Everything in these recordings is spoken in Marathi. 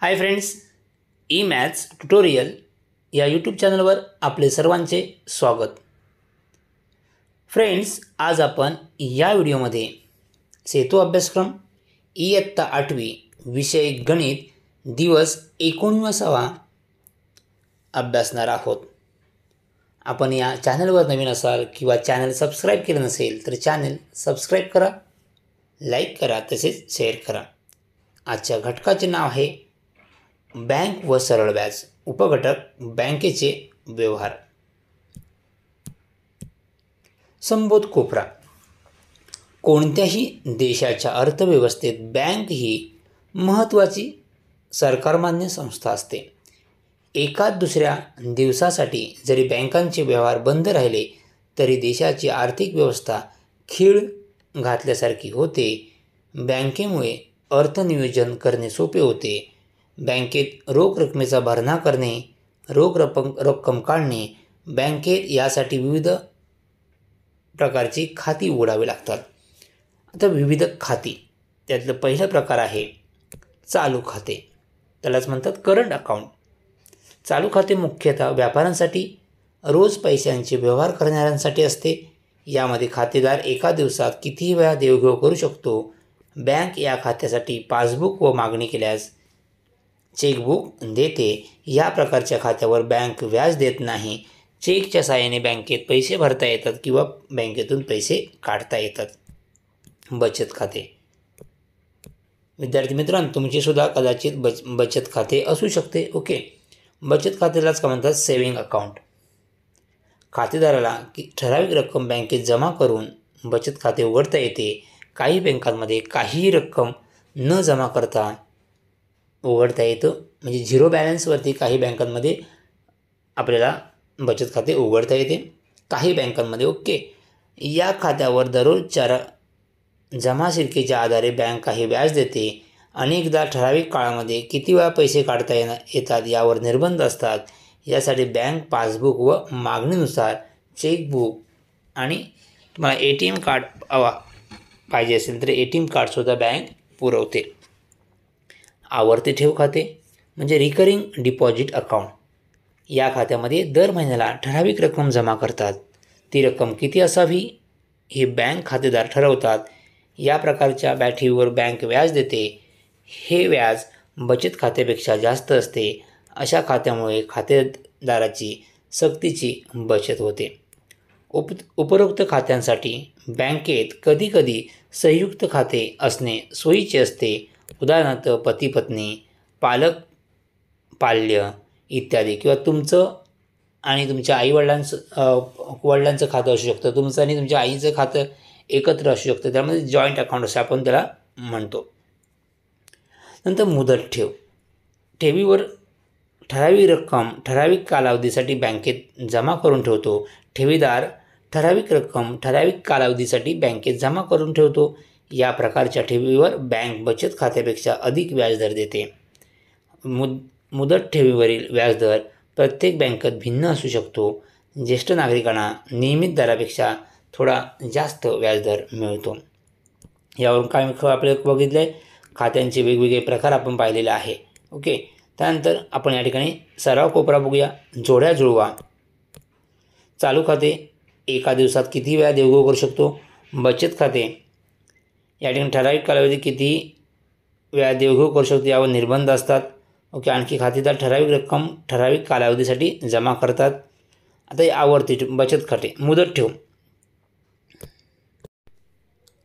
हाय फ्रेंड्स ई मॅथ्स ट्युटोरियल या यूट्यूब चॅनलवर आपले सर्वांचे स्वागत फ्रेंड्स आज आपण या व्हिडिओमध्ये सेतू अभ्यासक्रम इयत्ता आठवी विषय गणित दिवस एकोणविसावा अभ्यासणार आहोत आपण या चॅनलवर नवीन असाल किंवा चॅनल सबस्क्राईब केलं नसेल तर चॅनल सबस्क्राईब करा लाईक करा तसेच शेअर करा आजच्या घटकाचे नाव आहे बँक व सरळ व्याज उपघटक बँकेचे व्यवहार संबोध कोपरा कोणत्याही देशाच्या अर्थव्यवस्थेत बँक ही महत्त्वाची सरकारमान्य संस्था असते एका दुसऱ्या दिवसासाठी जरी बँकांचे व्यवहार बंद राहिले तरी देशाची आर्थिक व्यवस्था खीळ घातल्यासारखी होते बँकेमुळे अर्थनियोजन करणे सोपे होते बँकेत रोख रकमेचा भरणा करणे रोख रक्कम रक्कम काढणे बँकेत यासाठी विविध प्रकारची खाती उघडावी लागतात आता विविध खाती त्यातलं पहिला प्रकार आहे चालू खाते त्यालाच म्हणतात करंट अकाउंट चालू खाते मुख्यतः व्यापाऱ्यांसाठी रोज पैशांचे व्यवहार करणाऱ्यांसाठी असते यामध्ये खातेदार एका दिवसात कितीही वेळा देवघेव करू शकतो बँक या खात्यासाठी पासबुक व मागणी केल्यास चेकबुक देते या प्रकारच्या खात्यावर बँक व्याज देत नाही चेकच्या साहाय्याने बँकेत पैसे भरता येतात किंवा बँकेतून पैसे काढता येतात बचत खाते विद्यार्थी मित्रांनो सुद्धा कदाचित बच बचत खाते असू शकते ओके बचत खात्यालाच का म्हणतात सेव्हिंग अकाउंट खातेदाराला की ठराविक रक्कम बँकेत जमा करून बचत खाते उघडता येते काही बँकांमध्ये काहीही रक्कम न जमा करता उघडता येतं म्हणजे झिरो बॅलन्सवरती काही बँकांमध्ये आपल्याला बचत खाते उघडता येते काही बँकांमध्ये ओके या खात्यावर दररोज चार जमा शिल्कीच्या आधारे बँक काही व्याज देते अनेकदा ठराविक काळामध्ये किती वेळा पैसे काढता येणं येतात यावर निर्बंध असतात यासाठी बँक पासबुक व मागणीनुसार चेकबुक आणि तुम्हाला ए टी एम कार्ड हवा पाहिजे असेल तर ए टी एम कार्डसुद्धा बँक पुरवते आवर्ती ठेव खाते म्हणजे रिकरिंग डिपॉझिट अकाउंट या खात्यामध्ये दर महिन्याला ठराविक रक्कम जमा करतात ती रक्कम किती असावी हे बँक खातेदार ठरवतात या प्रकारच्या बॅटरीवर बँक व्याज देते हे व्याज बचत खात्यापेक्षा जास्त असते अशा खात्यामुळे खातेदाराची सक्तीची बचत होते उप उपरोक्त खात्यांसाठी बँकेत कधीकधी संयुक्त खाते असणे सोयीचे असते उदाहरणार्थ पती पत्नी पालक पाल्य इत्यादी किंवा तुमचं आणि तुमच्या आईवडिलांचं वडिलांचं खातं असू शकतं तुमचं आणि तुमच्या आईचं खातं एकत्र असू शकतं त्यामध्ये जॉईंट अकाउंट असं आपण त्याला म्हणतो नंतर मुदत ठेव ठेवीवर ठराविक रक्कम ठराविक कालावधीसाठी बँकेत जमा करून ठेवतो ठेवीदार ठराविक रक्कम ठराविक कालावधीसाठी बँकेत जमा करून ठेवतो या प्रकारच्या ठेवीवर बँक बचत खात्यापेक्षा अधिक व्याजदर देते मुद मुदत ठेवीवरील व्याजदर प्रत्येक बँकेत भिन्न असू शकतो ज्येष्ठ नागरिकांना नियमित दरापेक्षा थोडा जास्त व्याजदर मिळतो यावरून काय आपल्याला बघितलं आहे खात्यांचे वेगवेगळे प्रकार आपण पाहिलेले आहे ओके त्यानंतर आपण या ठिकाणी सराव कोपरा बघूया जोड्या जुळवा चालू खाते एका दिवसात किती वेळा देवघेव करू शकतो बचत खाते या ठिकाणी ठराविक कालावधी किती वेळा देवघेव करू शकतो यावर निर्बंध असतात ओके आणखी खातेदार ठराविक रक्कम ठराविक कालावधीसाठी जमा करतात आता आवर्ती बचत खाते मुदत ठेव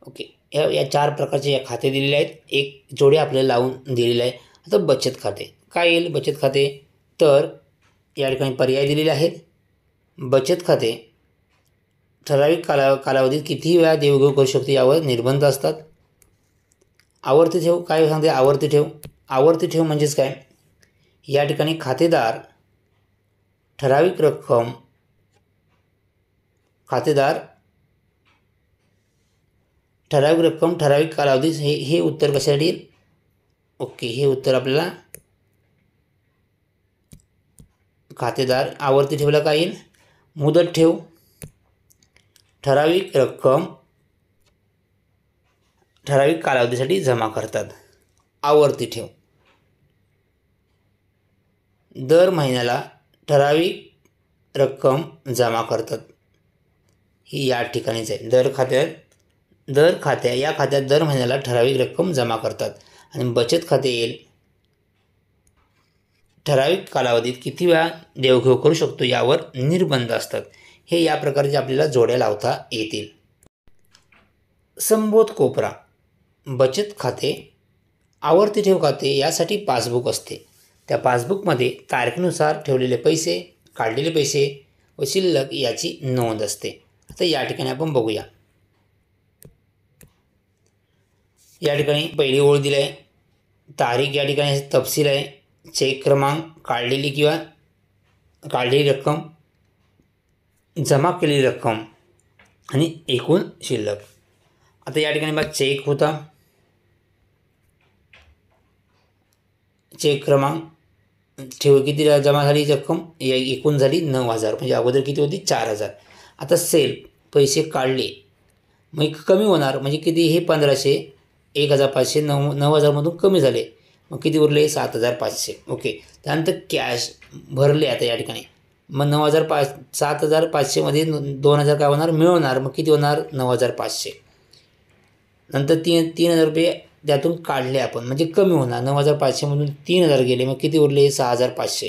ओके या या चार प्रकारचे या खाते दिलेले आहेत एक जोडी आपल्याला लावून दिलेले आहे आता बचत खाते काय येईल बचत खाते तर या ठिकाणी पर्याय दिलेले आहेत बचत खाते ठराविक काला कालावधीत किती वेळा देवघेव करू शकते यावर निर्बंध असतात आवर्ती ठेव काय सांगते आवर्ती ठेव आवर्ती ठेव म्हणजेच काय या ठिकाणी खातेदार ठराविक रक्कम खातेदार ठराविक रक्कम ठराविक कालावधीस हे हे उत्तर कशासाठी येईल ओके हे उत्तर आपल्याला खातेदार आवर्ती ठेवला काय येईल मुदत ठेव ठराविक रक्कम ठराविक कालावधीसाठी जमा करतात आवर्ती ठेव दर महिन्याला ठराविक रक्कम जमा करतात ही या ठिकाणीच आहे दर खात्यात दर खात्या या खात्यात दर महिन्याला ठराविक रक्कम जमा करतात आणि बचत खाते येईल ठराविक कालावधीत किती वेळा देवघेव करू शकतो यावर निर्बंध असतात हे या प्रकारचे आपल्याला जोड्या लावता येतील संबोध कोपरा बचत खाते आवर्ती ठेव खाते यासाठी पासबुक असते त्या पासबुकमध्ये तारखेनुसार ठेवलेले पैसे काढलेले पैसे व शिल्लक याची नोंद असते आता या ठिकाणी आपण बघूया या ठिकाणी पहिली ओळ दिली आहे तारीख या ठिकाणी तपशील आहे चेक क्रमांक काढलेली किंवा काढलेली रक्कम जमा केलेली रक्कम आणि एकूण शिल्लक आता या ठिकाणी बघा चेक होता चेक क्रमांक ठेव किती जमा झाली रक्कम एकूण झाली नऊ हजार म्हणजे अगोदर किती होती चार हजार आता सेल पैसे काढले मग कमी होणार म्हणजे किती हे पंधराशे एक हजार पाचशे नऊ नऊ हजारमधून कमी झाले मग किती उरले सात हजार पाचशे ओके त्यानंतर कॅश भरले आता या ठिकाणी मग नऊ हजार पाच सात हजार पाचशेमध्ये दोन हजार काय होणार मिळवणार मग किती होणार नऊ हजार पाचशे नंतर तीन तीन हजार रुपये त्यातून काढले आपण म्हणजे कमी होणार नऊ हजार पाचशेमधून तीन हजार गेले मग किती उरले सहा हजार पाचशे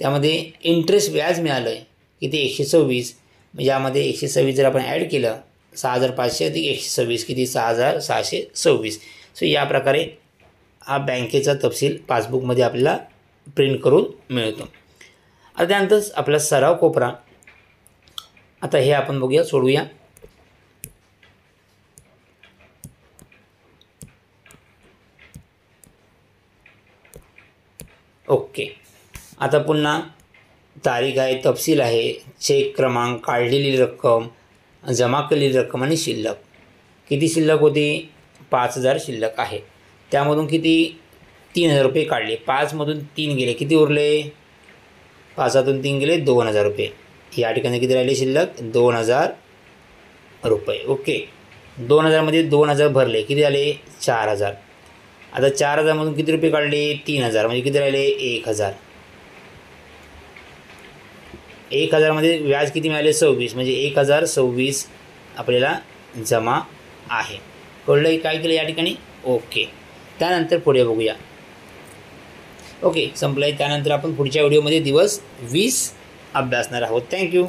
त्यामध्ये इंटरेस्ट व्याज मिळालं आहे किती एकशे सव्वीस म्हणजे यामध्ये एकशे सव्वीस जर आपण ॲड केलं सहा हजार पाचशे अधिक एकशे सव्वीस किती सहा हजार सहाशे सव्वीस सो या प्रकारे हा बँकेचा तपशील पासबुकमध्ये आपल्याला प्रिंट करून मिळतो आता त्यानंतर आपला सराव कोपरा आता हे आपण बघूया सोडूया ओके आता पुन्हा तारीख आहे तपशील आहे चेक क्रमांक काढलेली रक्कम जमा केलेली रक्कम आणि शिल्लक किती शिल्लक होती पाच हजार शिल्लक आहे त्यामधून किती तीन हजार रुपये काढले पाचमधून तीन गेले किती उरले पाचातून तीन गेले दोन हजार रुपये या ठिकाणी किती राहिले शिल्लक दोन हजार रुपये ओके दोन हजारमध्ये दोन हजार भरले किती झाले चार हजार आता चार हजारमधून किती रुपये काढले तीन हजार म्हणजे किती राहिले एक हजार एक हजारमध्ये व्याज किती मिळाले सव्वीस म्हणजे एक हजार सव्वीस आपल्याला जमा आहे कळलं काय केलं या ठिकाणी ओके त्यानंतर पुढे बघूया ओके संपलं आहे त्यानंतर आपण पुढच्या व्हिडिओमध्ये दिवस वीस अभ्यासणार आहोत थँक्यू